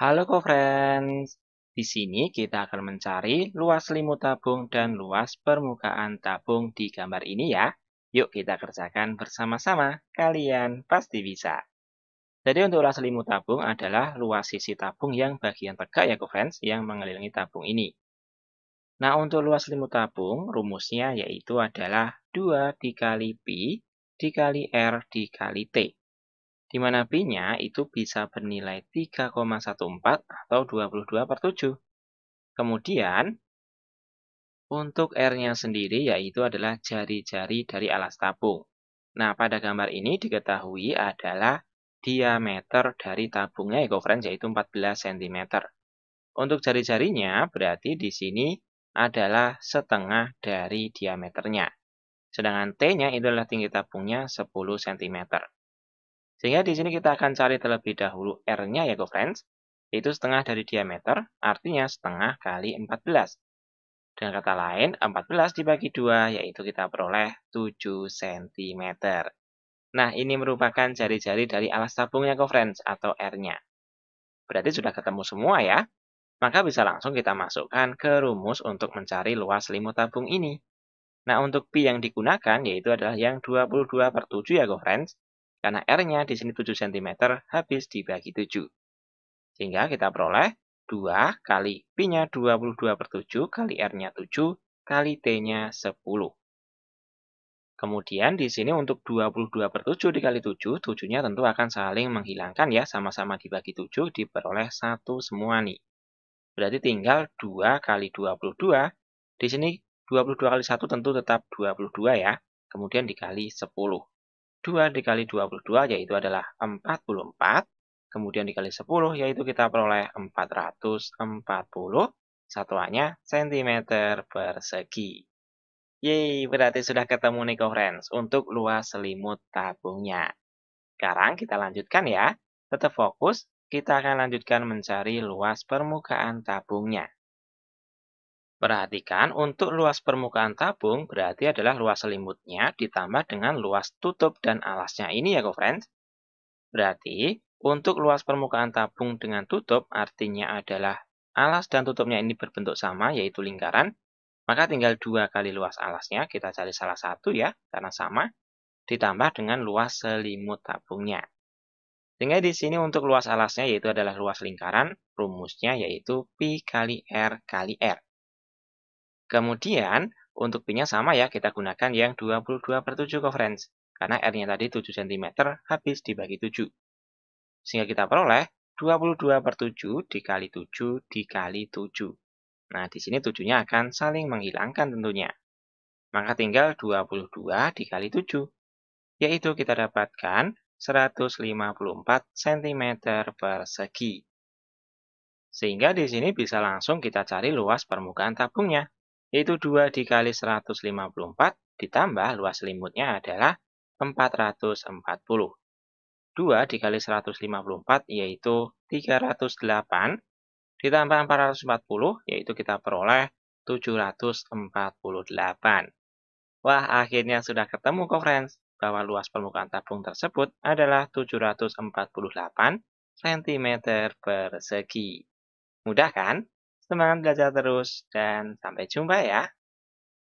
Halo co-friends, di sini kita akan mencari luas limut tabung dan luas permukaan tabung di gambar ini ya. Yuk kita kerjakan bersama-sama, kalian pasti bisa. Jadi untuk luas limut tabung adalah luas sisi tabung yang bagian tegak ya co-friends yang mengelilingi tabung ini. Nah untuk luas limut tabung, rumusnya yaitu adalah 2 dikali Pi dikali R dikali T di mana P-nya itu bisa bernilai 3,14 atau 22 per 7. Kemudian, untuk R-nya sendiri yaitu adalah jari-jari dari alas tabung. Nah, pada gambar ini diketahui adalah diameter dari tabungnya EcoFriends yaitu 14 cm. Untuk jari-jarinya berarti di sini adalah setengah dari diameternya. Sedangkan T-nya itu adalah tinggi tabungnya 10 cm. Sehingga di sini kita akan cari terlebih dahulu R-nya ya, friends. Itu setengah dari diameter, artinya setengah kali 14. Dengan kata lain, 14 dibagi 2, yaitu kita peroleh 7 cm. Nah, ini merupakan jari-jari dari alas tabungnya, friends, atau R-nya. Berarti sudah ketemu semua ya. Maka bisa langsung kita masukkan ke rumus untuk mencari luas selimut tabung ini. Nah, untuk pi yang digunakan yaitu adalah yang 22 per 7 ya, friends. Karena R-nya di sini 7 cm habis dibagi 7. Sehingga kita peroleh 2 kali P-nya 22 per 7 kali R-nya 7 kali T-nya 10. Kemudian di sini untuk 22 per 7 dikali 7, 7-nya tentu akan saling menghilangkan ya, sama-sama dibagi 7 diperoleh 1 semua nih. Berarti tinggal 2 kali 22, di sini 22 kali 1 tentu tetap 22 ya, kemudian dikali 10. 2 dikali 22 yaitu adalah 44, kemudian dikali 10 yaitu kita peroleh 440, satuannya cm persegi. Yeay, berarti sudah ketemu nih friends untuk luas selimut tabungnya. Sekarang kita lanjutkan ya, tetap fokus, kita akan lanjutkan mencari luas permukaan tabungnya. Perhatikan, untuk luas permukaan tabung berarti adalah luas selimutnya ditambah dengan luas tutup dan alasnya ini ya, co-friends. Berarti, untuk luas permukaan tabung dengan tutup artinya adalah alas dan tutupnya ini berbentuk sama, yaitu lingkaran. Maka tinggal dua kali luas alasnya, kita cari salah satu ya, karena sama, ditambah dengan luas selimut tabungnya. Sehingga di sini untuk luas alasnya yaitu adalah luas lingkaran, rumusnya yaitu Pi kali R kali R. Kemudian, untuk pinnya sama ya, kita gunakan yang 22 per 7 coverage. Karena R-nya tadi 7 cm habis dibagi 7. Sehingga kita peroleh 22 per 7 dikali 7 dikali 7. Nah, di sini 7-nya akan saling menghilangkan tentunya. Maka tinggal 22 dikali 7. Yaitu kita dapatkan 154 cm persegi. Sehingga di sini bisa langsung kita cari luas permukaan tabungnya yaitu 2 dikali 154 ditambah luas selimutnya adalah 440. 2 dikali 154 yaitu 308 ditambah 440 yaitu kita peroleh 748. Wah, akhirnya sudah ketemu kok friends bahwa luas permukaan tabung tersebut adalah 748 cm persegi. Mudah kan? Semangat belajar terus dan sampai jumpa ya.